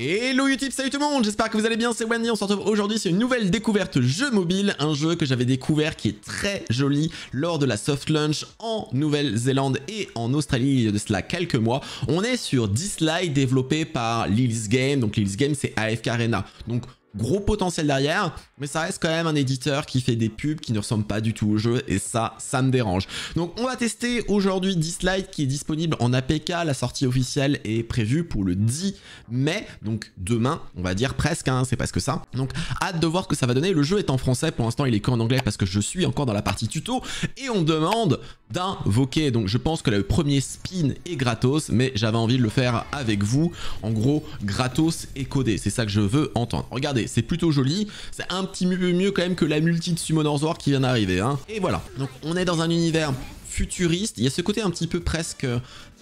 Hello YouTube, salut tout le monde, j'espère que vous allez bien, c'est Wendy, on se retrouve aujourd'hui sur une nouvelle découverte jeu mobile, un jeu que j'avais découvert qui est très joli lors de la soft launch en Nouvelle-Zélande et en Australie il y a de cela quelques mois. On est sur Dislike développé par Lil's Game, donc Lil's Game c'est AFK Arena, donc gros potentiel derrière, mais ça reste quand même un éditeur qui fait des pubs qui ne ressemblent pas du tout au jeu et ça, ça me dérange. Donc on va tester aujourd'hui Dislike qui est disponible en APK, la sortie officielle est prévue pour le 10 mai, donc demain, on va dire presque, hein, c'est parce que ça. Donc hâte de voir ce que ça va donner, le jeu est en français, pour l'instant il est qu'en en anglais parce que je suis encore dans la partie tuto et on demande d'invoquer, donc je pense que le premier spin est gratos, mais j'avais envie de le faire avec vous, en gros gratos et codé, c'est ça que je veux entendre. Regardez, c'est plutôt joli. C'est un petit peu mieux quand même que la multi de Summoner's War qui vient d'arriver. Hein. Et voilà, donc on est dans un univers futuriste. Il y a ce côté un petit peu presque,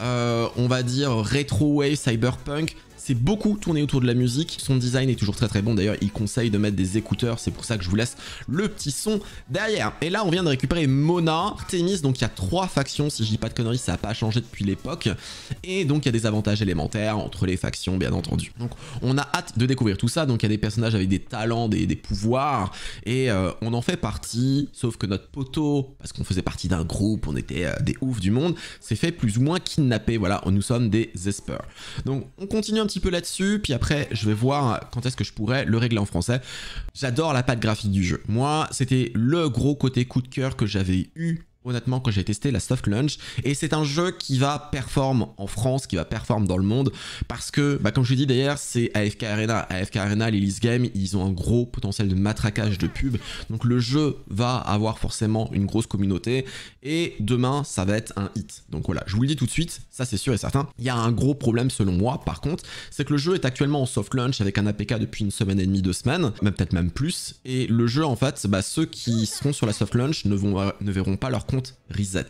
euh, on va dire, rétro-wave, cyberpunk. C'est beaucoup tourné autour de la musique. Son design est toujours très très bon. D'ailleurs, il conseille de mettre des écouteurs. C'est pour ça que je vous laisse le petit son derrière. Et là, on vient de récupérer Mona, Artemis. Donc, il y a trois factions. Si je dis pas de conneries, ça n'a pas changé depuis l'époque. Et donc, il y a des avantages élémentaires entre les factions, bien entendu. Donc, on a hâte de découvrir tout ça. Donc, il y a des personnages avec des talents, des, pouvoirs. Et euh, on en fait partie. Sauf que notre poteau, parce qu'on faisait partie d'un groupe, on était euh, des oufs du monde, s'est fait plus ou moins kidnapper. Voilà, nous sommes des espers. Donc, on continue un petit peu là-dessus, puis après je vais voir quand est-ce que je pourrais le régler en français. J'adore la patte graphique du jeu. Moi, c'était le gros côté coup de cœur que j'avais eu honnêtement quand j'ai testé la soft launch et c'est un jeu qui va performer en France, qui va performer dans le monde parce que bah, comme je vous l'ai dit d'ailleurs c'est AFK Arena, AFK Arena, Game ils ont un gros potentiel de matraquage de pub donc le jeu va avoir forcément une grosse communauté et demain ça va être un hit donc voilà je vous le dis tout de suite ça c'est sûr et certain il y a un gros problème selon moi par contre c'est que le jeu est actuellement en soft launch avec un APK depuis une semaine et demie, deux semaines même peut-être même plus et le jeu en fait bah, ceux qui seront sur la soft launch ne, vont, euh, ne verront pas leur compte reset.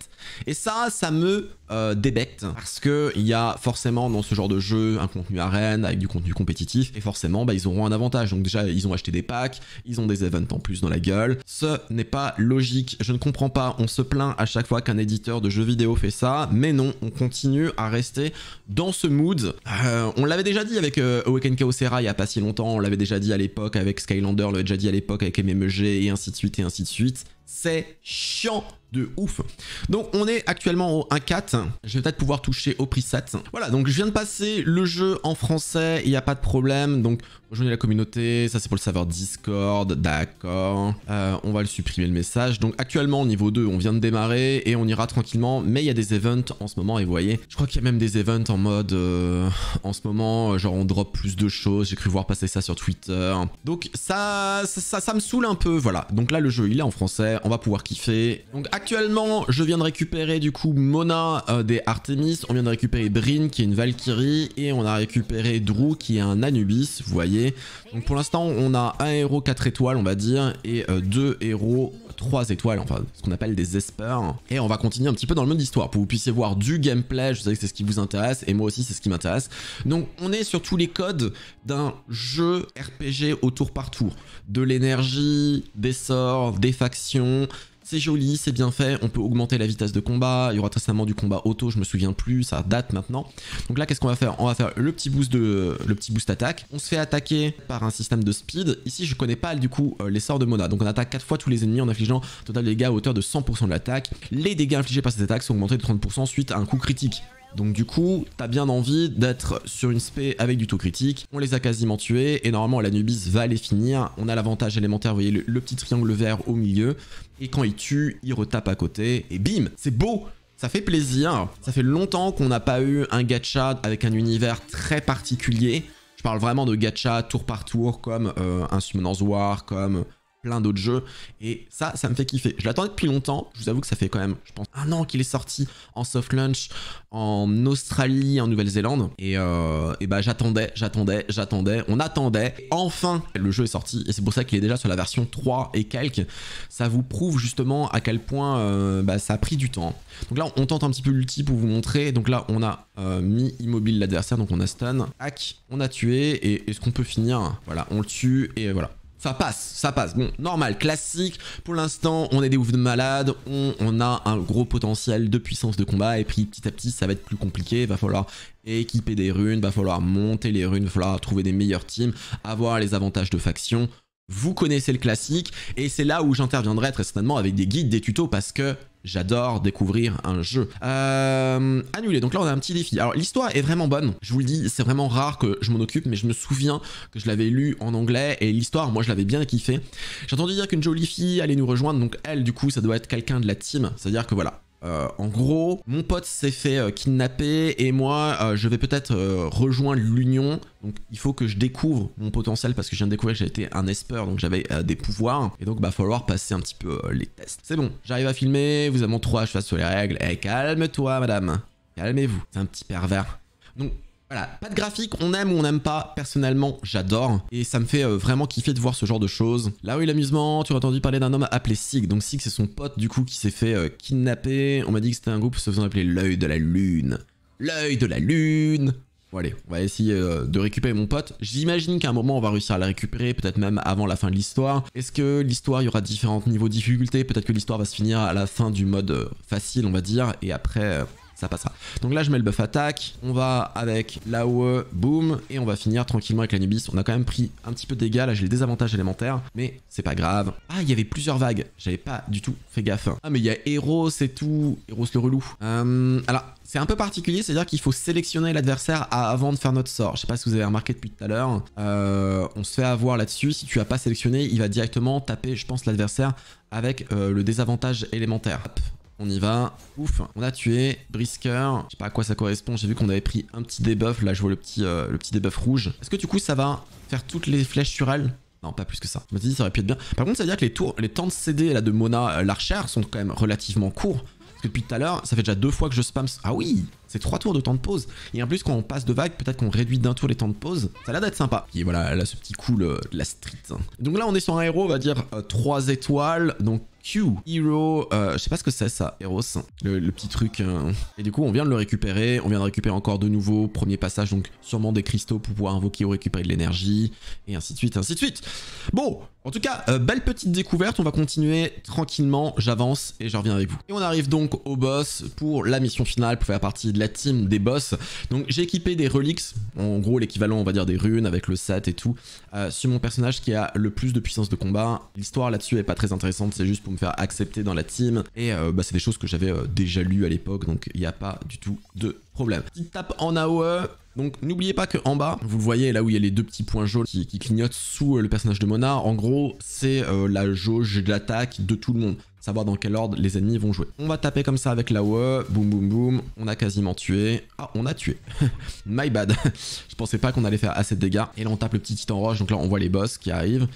Et ça, ça me euh, débecte parce qu'il y a forcément dans ce genre de jeu un contenu arène avec du contenu compétitif et forcément bah, ils auront un avantage. Donc déjà ils ont acheté des packs, ils ont des events en plus dans la gueule. Ce n'est pas logique. Je ne comprends pas. On se plaint à chaque fois qu'un éditeur de jeux vidéo fait ça, mais non, on continue à rester dans ce mood. Euh, on l'avait déjà dit avec euh, Awaken il n'y a pas si longtemps. On l'avait déjà dit à l'époque avec Skylander, on l'avait déjà dit à l'époque avec MMG et ainsi de suite et ainsi de suite. C'est chiant de ouf. Donc on est actuellement au 1.4. Je vais peut-être pouvoir toucher au prix 7. Voilà, donc je viens de passer le jeu en français, il n'y a pas de problème. Donc rejoignez la communauté, ça c'est pour le serveur Discord, d'accord. Euh, on va le supprimer le message. Donc actuellement au niveau 2, on vient de démarrer et on ira tranquillement. Mais il y a des events en ce moment et vous voyez, je crois qu'il y a même des events en mode euh, en ce moment, euh, genre on drop plus de choses. J'ai cru voir passer ça sur Twitter. Donc ça, ça, ça me saoule un peu, voilà. Donc là le jeu il est en français, on va pouvoir kiffer. Donc actuellement, je viens de récupérer du coup Mona euh, des Artemis, on vient de récupérer Brin qui est une Valkyrie, et on a récupéré Drew qui est un Anubis, vous voyez. Donc pour l'instant, on a un héros 4 étoiles, on va dire, et euh, deux héros 3 étoiles, enfin ce qu'on appelle des espers. Et on va continuer un petit peu dans le mode d'histoire pour que vous puissiez voir du gameplay, je sais que c'est ce qui vous intéresse, et moi aussi c'est ce qui m'intéresse. Donc on est sur tous les codes d'un jeu RPG au tour par tour. De l'énergie, des sorts, des factions, c'est joli, c'est bien fait, on peut augmenter la vitesse de combat, il y aura certainement du combat auto, je me souviens plus, ça date maintenant. Donc là, qu'est-ce qu'on va faire On va faire le petit boost de le petit boost attaque. On se fait attaquer par un système de speed. Ici, je connais pas du coup euh, les sorts de Mona. Donc on attaque 4 fois tous les ennemis en infligeant total dégâts à hauteur de 100% de l'attaque. Les dégâts infligés par cette attaque sont augmentés de 30% suite à un coup critique. Donc du coup, t'as bien envie d'être sur une spé avec du taux critique. On les a quasiment tués et normalement l'Anubis va les finir. On a l'avantage élémentaire, vous voyez le, petit triangle vert au milieu. Et quand il tue, il retape à côté et bim C'est beau ça fait plaisir, ça fait longtemps qu'on n'a pas eu un gacha avec un univers très particulier. Je parle vraiment de gacha tour par tour comme euh, un Summoners War, comme plein d'autres jeux. Et ça, ça me fait kiffer. Je l'attendais depuis longtemps. Je vous avoue que ça fait quand même, je pense, un an qu'il est sorti en soft launch en Australie, en Nouvelle-Zélande. Et, euh, et bah j'attendais, j'attendais, j'attendais, on attendait. Enfin, le jeu est sorti. Et c'est pour ça qu'il est déjà sur la version 3 et quelques. Ça vous prouve justement à quel point euh, bah, ça a pris du temps. Donc là, on tente un petit peu l'ulti pour vous montrer. Donc là, on a euh, mis immobile l'adversaire. Donc on a stun, hack, on a tué. Et est-ce qu'on peut finir Voilà, on le tue et voilà. Ça passe, ça passe. Bon, normal, classique. Pour l'instant, on est des oufs de malades. On, a un gros potentiel de puissance de combat. Et puis, petit à petit, ça va être plus compliqué. Va falloir équiper des runes. Va falloir monter les runes. Va falloir trouver des meilleurs teams. Avoir les avantages de faction. Vous connaissez le classique. Et c'est là où j'interviendrai très certainement avec des guides, des tutos. Parce que J'adore découvrir un jeu. Euh, annulé. Donc là, on a un petit défi. Alors, l'histoire est vraiment bonne. Je vous le dis, c'est vraiment rare que je m'en occupe, mais je me souviens que je l'avais lu en anglais et l'histoire, moi, je l'avais bien kiffé. J'ai entendu dire qu'une jolie fille allait nous rejoindre. Donc, elle, du coup, ça doit être quelqu'un de la team. C'est-à-dire que voilà, euh, en gros, mon pote s'est fait euh, kidnapper et moi, euh, je vais peut-être rejoindre l'Union. Donc, il faut que je découvre mon potentiel parce que je viens de découvrir que j'étais un esper, donc j'avais des pouvoirs. Et donc, bah, falloir passer un petit peu les tests. C'est bon, j'arrive à filmer, vous avez mon 3, je fasse sur les règles. Eh, calme-toi, madame. Calmez-vous. C'est un petit pervers. Donc, voilà, pas de graphique, on aime ou on n'aime pas, personnellement j'adore, et ça me fait euh, vraiment kiffer de voir ce genre de choses. Là où l'amusement, tu aurais entendu parler d'un homme appelé Sig, donc Sig c'est son pote du coup qui s'est fait euh, kidnapper, on m'a dit que c'était un groupe se faisant appeler l'œil de la lune. L'œil de la lune Bon allez, on va essayer euh, de récupérer mon pote. J'imagine qu'à un moment on va réussir à la récupérer, peut-être même avant la fin de l'histoire. Est-ce que l'histoire, il y aura différents niveaux de difficulté Peut-être que l'histoire va se finir à la fin du mode facile on va dire, et après ça passera. Donc là, je mets le buff attaque. On va avec l'AOE, boom, et on va finir tranquillement avec l'Anubis. On a quand même pris un petit peu de dégâts. Là, j'ai les désavantages élémentaire, mais c'est pas grave. Ah, il y avait plusieurs vagues. J'avais pas du tout fait gaffe. Ah, mais il y a Eros et tout. Eros le relou. Euh, alors, c'est un peu particulier, c'est-à-dire qu'il faut sélectionner l'adversaire avant de faire notre sort. Je sais pas si vous avez remarqué depuis tout à l'heure. Euh, on se fait avoir là-dessus. Si tu as pas sélectionné, il va directement taper, je pense, l'adversaire avec euh, le désavantage élémentaire. On y va. Ouf, on a tué. Brisker. Je sais pas à quoi ça correspond. J'ai vu qu'on avait pris un petit debuff. Là, je vois le petit, euh, le petit debuff rouge. Est-ce que du coup, ça va faire toutes les flèches sur elle non, pas plus que ça. Je me dit, ça aurait pu être bien. Par contre, ça veut dire que les, tours, les temps de CD là, de Mona euh, Larcher l'archère sont quand même relativement courts. Parce que depuis tout à l'heure, ça fait déjà deux fois que je spam. Ah oui C'est trois tours de temps de pause. Et en plus, quand on passe de vague, peut-être qu'on réduit d'un tour les temps de pause. Ça a l'air d'être sympa. Et voilà, là ce petit coup de la street. Donc là, on est sur un héros, on va dire euh, trois étoiles. Donc Q. Hero, euh, je sais pas ce que c'est ça, Eros, le, petit truc. Euh. Et du coup, on vient de le récupérer, on vient de récupérer encore de nouveau, premier passage, donc sûrement des cristaux pour pouvoir invoquer ou récupérer de l'énergie, et ainsi de suite, ainsi de suite. Bon, en tout cas, euh, belle petite découverte, on va continuer tranquillement, j'avance et je reviens avec vous. Et on arrive donc au boss pour la mission finale, pour faire partie de la team des boss. Donc j'ai équipé des reliques, en gros l'équivalent on va dire des runes avec le set et tout, sur mon personnage qui a le plus de puissance de combat. L'histoire là-dessus est pas très intéressante, c'est juste pour faire accepter dans la team. Et euh, bah, c'est des choses que j'avais euh, déjà lu à l'époque, donc il n'y a pas du tout de problème. Petite tape en AOE, donc n'oubliez pas que en bas, vous le voyez là où il y a les deux petits points jaunes qui, clignotent sous euh, le personnage de Mona, en gros c'est la jauge de l'attaque de tout le monde, savoir dans quel ordre les ennemis vont jouer. On va taper comme ça avec la e. boum boum boum, on a quasiment tué, ah on a tué, my bad, je pensais pas qu'on allait faire assez de dégâts, et là on tape le petit titan roche, donc là on voit les boss qui arrivent,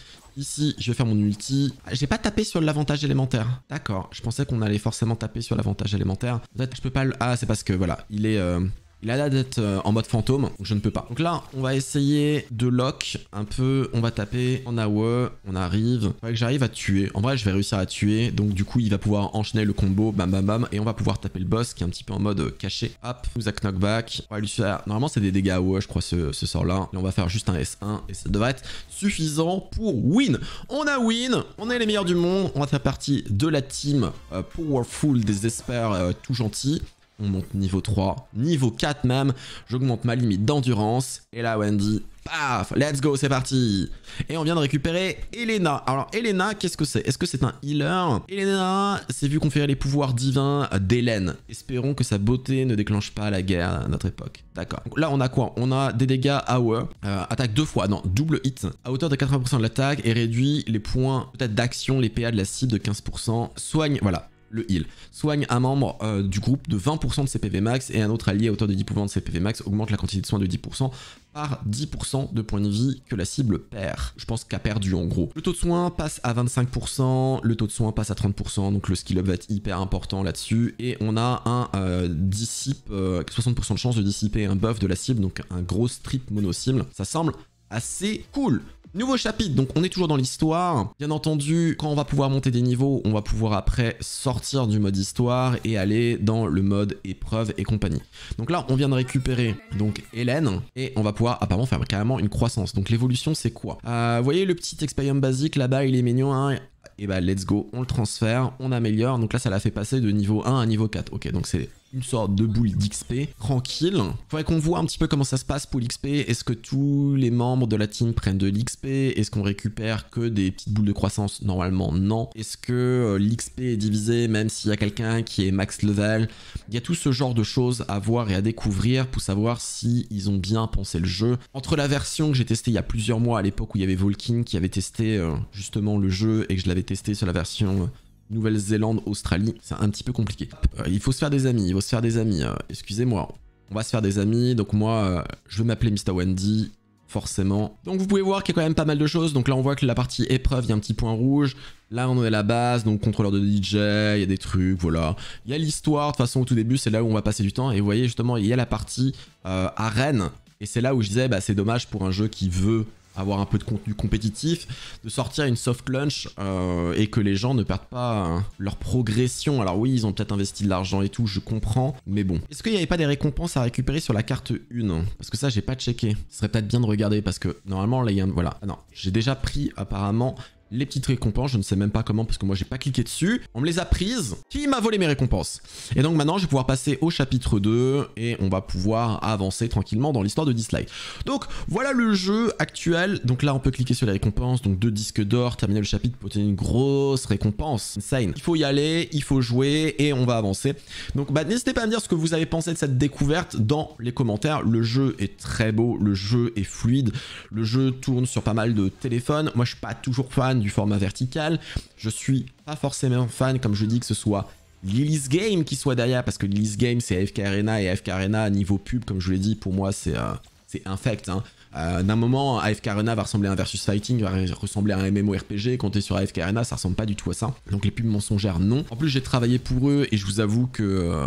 Ici, je vais faire mon ulti. J'ai pas tapé sur l'avantage élémentaire. D'accord. Je pensais qu'on allait forcément taper sur l'avantage élémentaire. Peut-être je peux pas le... Ah, c'est parce que, voilà, il est... Euh, il a l'air d'être euh, en mode fantôme, donc je ne peux pas. Donc là, on va essayer de lock un peu. On va taper en AWE, on arrive. Il que j'arrive à tuer. En vrai, je vais réussir à tuer. Donc du coup, il va pouvoir enchaîner le combo, bam bam bam. Et on va pouvoir taper le boss qui est un petit peu en mode euh, caché. Hop, nous a knockback. On va lui faire... Normalement, c'est des dégâts AWE, je crois, ce, sort-là. Et on va faire juste un S1 et ça devrait être suffisant pour win. On a win, on est les meilleurs du monde. On va faire partie de la team euh, Powerful des espères tout gentils on monte niveau 3, niveau 4 même, j'augmente ma limite d'endurance, et là Wendy, paf, let's go, c'est parti Et on vient de récupérer Elena. Alors Elena, qu'est-ce que c'est Est-ce que c'est un healer Elena c'est vu conférer les pouvoirs divins d'Hélène. Espérons que sa beauté ne déclenche pas la guerre à notre époque. D'accord. Là on a quoi On a des dégâts à e, euh, attaque deux fois, non, double hit, à hauteur de 80% de l'attaque et réduit les points peut-être d'action, les PA de la cible de 15%, soigne, voilà le heal. Soigne un membre euh, du groupe de 20% de CPV max et un autre allié à hauteur de 10% de CPV max augmente la quantité de soins de 10% par 10% de points de vie que la cible perd. Je pense qu'a perdu en gros. Le taux de soins passe à 25%, le taux de soins passe à 30%, donc le skill up va être hyper important là-dessus. Et on a un euh, dissipe, euh, 60% de chance de dissiper un buff de la cible, donc un gros strip mono-cible. Ça semble assez cool. Nouveau chapitre, donc on est toujours dans l'histoire. Bien entendu, quand on va pouvoir monter des niveaux, on va pouvoir après sortir du mode histoire et aller dans le mode épreuve et compagnie. Donc là, on vient de récupérer donc Hélène et on va pouvoir apparemment faire carrément une croissance. Donc l'évolution, c'est quoi euh, Vous voyez le petit expérience basique là-bas, il est mignon, hein et eh bah ben, let's go, on le transfère, on améliore. Donc là, ça l'a fait passer de niveau 1 à niveau 4. Ok, donc c'est une sorte de boule d'XP tranquille. Faudrait qu'on voit un petit peu comment ça se passe pour l'XP. Est-ce que tous les membres de la team prennent de l'XP Est-ce qu'on récupère que des petites boules de croissance Normalement, non. Est-ce que euh, l'XP est divisé même s'il y a quelqu'un qui est max level Il y a tout ce genre de choses à voir et à découvrir pour savoir si ils ont bien pensé le jeu. Entre la version que j'ai testée il y a plusieurs mois à l'époque où il y avait Volkin qui avait testé euh, justement le jeu et que je testé sur la version euh, Nouvelle-Zélande, Australie, c'est un petit peu compliqué. Euh, il faut se faire des amis, il faut se faire des amis, euh, excusez-moi. On va se faire des amis, donc moi, je vais m'appeler Mr. Wendy, forcément. Donc vous pouvez voir qu'il y a quand même pas mal de choses. Donc là, on voit que la partie épreuve, il y a un petit point rouge. Là, on est la base, donc contrôleur de DJ, il y a des trucs, voilà. Il y a l'histoire, de toute façon, au tout début, c'est là où on va passer du temps. Et vous voyez, justement, il y a la partie arène. Et c'est là où je disais, bah, c'est dommage pour un jeu qui veut avoir un peu de contenu compétitif, de sortir une soft lunch euh, et que les gens ne perdent pas hein, leur progression. Alors oui, ils ont peut-être investi de l'argent et tout, je comprends, mais bon. Est-ce qu'il n'y avait pas des récompenses à récupérer sur la carte 1 Parce que ça, j'ai pas checké. Ce serait peut-être bien de regarder parce que normalement, là, il y a Voilà, ah, non, j'ai déjà pris apparemment les petites récompenses, je ne sais même pas comment parce que moi j'ai pas cliqué dessus. On me les a prises. Qui m'a volé mes récompenses Et donc maintenant je vais pouvoir passer au chapitre 2 et on va pouvoir avancer tranquillement dans l'histoire de Dislike. Donc voilà le jeu actuel. Donc là on peut cliquer sur les récompenses, donc deux disques d'or, terminer le chapitre pour obtenir une grosse récompense. Insane. Il faut y aller, il faut jouer et on va avancer. Donc bah, n'hésitez pas à me dire ce que vous avez pensé de cette découverte dans les commentaires. Le jeu est très beau, le jeu est fluide, le jeu tourne sur pas mal de téléphones. Moi je suis pas toujours fan du format vertical. Je suis pas forcément fan, comme je dis, que ce soit Lilith Game qui soit derrière, parce que Lilith Game, c'est AFK Arena, et AFK Arena, niveau pub, comme je l'ai dit, pour moi, c'est euh, c'est infect. Hein. Euh, d'un moment, AFK Arena va ressembler à un versus fighting, va ressembler à un MMORPG, compter sur AFK Arena, ça ressemble pas du tout à ça. Donc les pubs mensongères, non. En plus, j'ai travaillé pour eux, et je vous avoue que... Euh,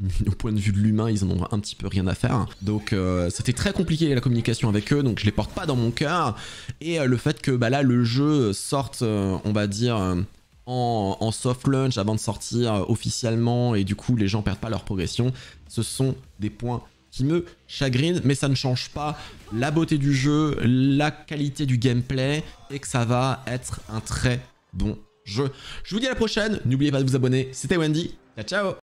au point de vue de l'humain, ils en ont un petit peu rien à faire. Donc euh, c'était très compliqué la communication avec eux, donc je les porte pas dans mon cœur. Et euh, le fait que bah là le jeu sorte, euh, on va dire, en, en, soft launch avant de sortir officiellement, et du coup les gens perdent pas leur progression, ce sont des points qui me chagrinent, mais ça ne change pas la beauté du jeu, la qualité du gameplay, et que ça va être un très bon jeu. Je vous dis à la prochaine, n'oubliez pas de vous abonner, c'était Wendy, ciao ciao